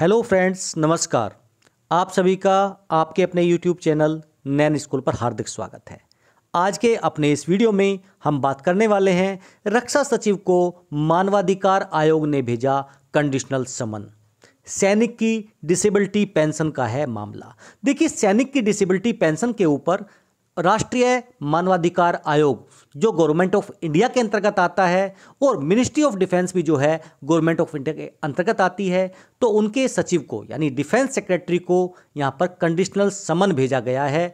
hello friends नमस्कार आप सभी का आपके अपने यूट्यूब चैनल नैन स्कूल पर हार्दिक स्वागत है आज के अपने इस वीडियो में हम बात करने वाले हैं रक्षा सचिव को मानवाधिकार आयोग ने भेजा कंडीशनल समन सैनिक की डिसेबिलिटी पेंशन का है मामला देखिए सैनिक की डिसेबिलिटी पेंशन के ऊपर राष्ट्रीय मानवाधिकार आयोग जो गवर्नमेंट ऑफ इंडिया के अंतर्गत आता है और मिनिस्ट्री ऑफ डिफेंस भी जो है गवर्नमेंट ऑफ इंडिया के अंतर्गत आती है तो उनके सचिव को यानी डिफेंस सेक्रेटरी को यहाँ पर कंडीशनल समन भेजा गया है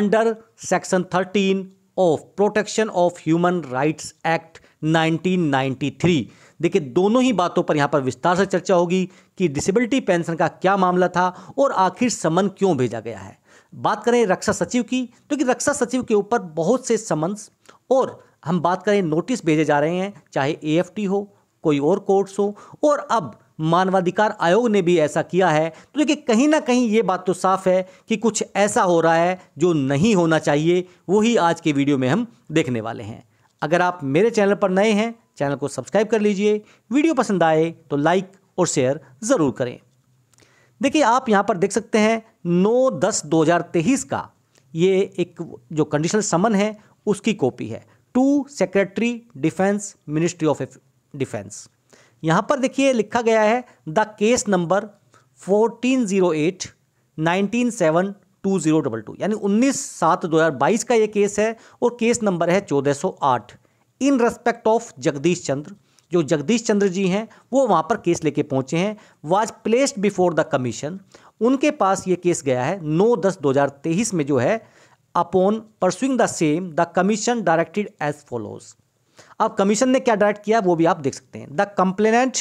under section thirteen of protection of human rights act 1993 देखिए दोनों ही बातों पर यहाँ पर विस्तार से चर्चा होगी कि डिसेबिलिटी पेंशन का क्या मामला था और आखिर समन क्यों भेजा गया है बात करें रक्षा सचिव की तो कि रक्षा सचिव के ऊपर बहुत से समन्स और हम बात करें नोटिस भेजे जा रहे हैं चाहे ए हो कोई और कोर्ट्स हो और अब मानवाधिकार आयोग ने भी ऐसा किया है तो देखिए कहीं ना कहीं ये बात तो साफ है कि कुछ ऐसा हो रहा है जो नहीं होना चाहिए वही आज के वीडियो में हम देखने वाले हैं अगर आप मेरे चैनल पर नए हैं चैनल को सब्सक्राइब कर लीजिए वीडियो पसंद आए तो लाइक और शेयर ज़रूर करें देखिए आप यहाँ पर देख सकते हैं नौ दस दो हज़ार तेईस का ये एक जो कंडीशनल समन है उसकी कॉपी है to secretary defence ministry of defence यहाँ पर देखिए लिखा गया है the case number fourteen zero eight nineteen seven two zero double two यानी उन्नीस सात दो हज़ार बाईस का ये केस है और केस नंबर है चौदह सौ आठ in respect of Jagdish Chandra जो जगदीश चंद्र जी हैं वो वहाँ पर केस लेके पहुँचे हैं was placed before the commission उनके पास ये केस गया है 9 दस 2023 में जो है upon pursuing the same the commission directed as follows अब कमीशन ने क्या डायरेक्ट किया वो भी आप देख सकते हैं the complainant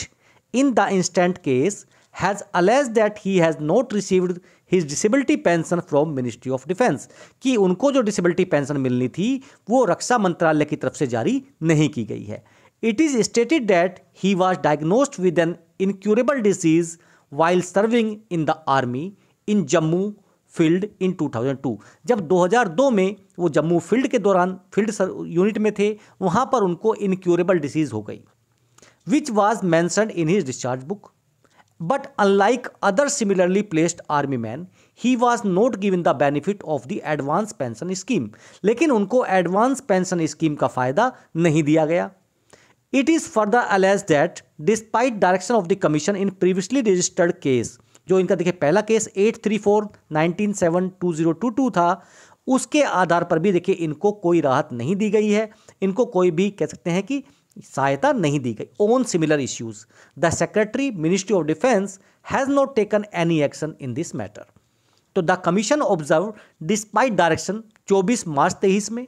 in the instant case has alleged that he has not received his disability pension from ministry of defence कि उनको जो डिसेबिलिटी पेंशन मिलनी थी वो रक्षा मंत्रालय की तरफ से जारी नहीं की गई है it is stated that he was diagnosed with an incurable disease while serving in the army in Jammu field in 2002 जब 2002 में वो जम्मू फील्ड के दौरान फील्ड यूनिट में थे वहाँ पर उनको इनक्योरेबल डिसीज़ हो गई which was mentioned in his discharge book but unlike other similarly placed army man he was not given the benefit of the advance pension scheme लेकिन उनको एडवांस पेंशन स्कीम का फ़ायदा नहीं दिया गया it is further alleged that despite direction of the commission in previously registered case जो इनका देखिए पहला case eight three four nineteen seven two zero two two था उसके आधार पर भी देखिए इनको कोई राहत नहीं दी गई है इनको कोई भी कह सकते हैं कि सहायता नहीं दी गई on similar issues the secretary ministry of defence has not taken any action in this matter तो the commission observe despite direction 24 March तेईस में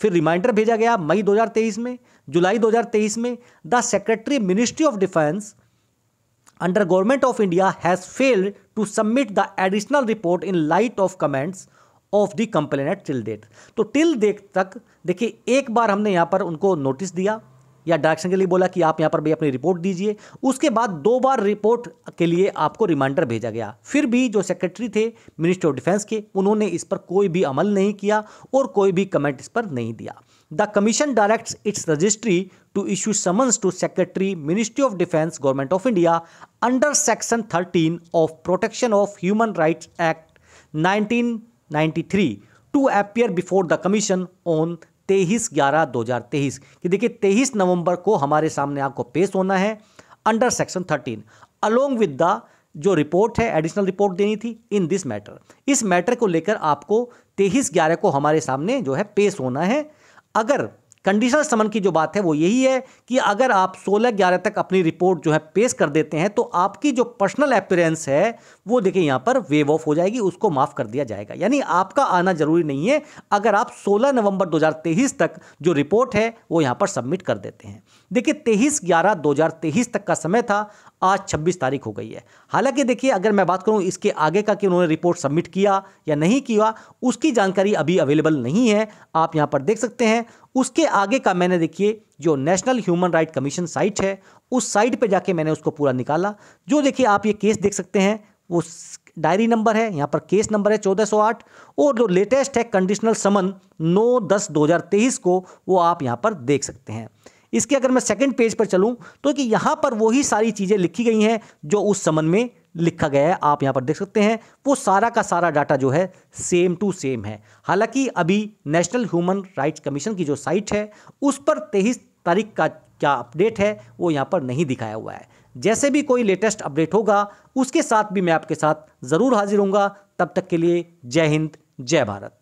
फिर रिमाइंडर भेजा गया मई 2023 में जुलाई 2023 में the secretary ministry of defence under government of India has failed to submit the additional report in light of comments of the complainant till date तो till date तक देखिए एक बार हमने यहां पर उनको नोटिस दिया या डायरेक्शन के लिए बोला कि आप यहाँ पर भी अपनी रिपोर्ट दीजिए उसके बाद दो बार रिपोर्ट के लिए आपको रिमाइंडर भेजा गया फिर भी जो सेक्रेटरी थे मिनिस्टर ऑफ डिफेंस के उन्होंने इस पर कोई भी अमल नहीं किया और कोई भी कमेंट इस पर नहीं दिया the commission directs its registry to issue summons to secretary ministry of defence government of India under section thirteen of protection of human rights act nineteen to appear before the commission on तेईस ग्यारह दो हज़ार तेईस कि देखिए तेईस नवंबर को हमारे सामने आपको पेश होना है under section thirteen along with the जो रिपोर्ट है एडिशनल रिपोर्ट देनी थी इन दिस मैटर इस मैटर को लेकर आपको तेईस ग्यारह को हमारे सामने जो है पेश होना है अगर कंडीशनल समन की जो बात है वो यही है कि अगर आप 16 ग्यारह तक अपनी रिपोर्ट जो है पेश कर देते हैं तो आपकी जो पर्सनल अपीयरेंस है वो देखिए यहाँ पर वेव ऑफ हो जाएगी उसको माफ़ कर दिया जाएगा यानी आपका आना जरूरी नहीं है अगर आप 16 नवंबर 2023 तक जो रिपोर्ट है वो यहाँ पर सबमिट कर देते हैं देखिए तेईस ग्यारह 2023 तक का समय था आज 26 तारीख हो गई है हालांकि देखिए अगर मैं बात करूं इसके आगे का कि उन्होंने रिपोर्ट सबमिट किया या नहीं किया उसकी जानकारी अभी अवेलेबल नहीं है आप यहां पर देख सकते हैं उसके आगे का मैंने देखिए जो national human right commission site है उस साइट पे जाके मैंने उसको पूरा निकाला जो देखिए आप ये केस देख सकते हैं वो डायरी नंबर है यहाँ पर केस नंबर है 1408 और जो लेटेस्ट है कंडीशनल समन 9 दस 2023 को वो आप यहाँ पर देख सकते हैं इसके अगर मैं सेकंड पेज पर चलूँ तो कि यहाँ पर वही सारी चीज़ें लिखी गई हैं जो उस समन में लिखा गया है आप यहाँ पर देख सकते हैं वो सारा का सारा डाटा जो है सेम टू सेम है हालांकि अभी नेशनल ह्यूमन राइट्स कमीशन की जो साइट है उस पर तेईस तारीख का क्या अपडेट है वो यहाँ पर नहीं दिखाया हुआ है जैसे भी कोई लेटेस्ट अपडेट होगा उसके साथ भी मैं आपके साथ ज़रूर हाजिर हूँगा तब तक के लिए जय हिंद जय भारत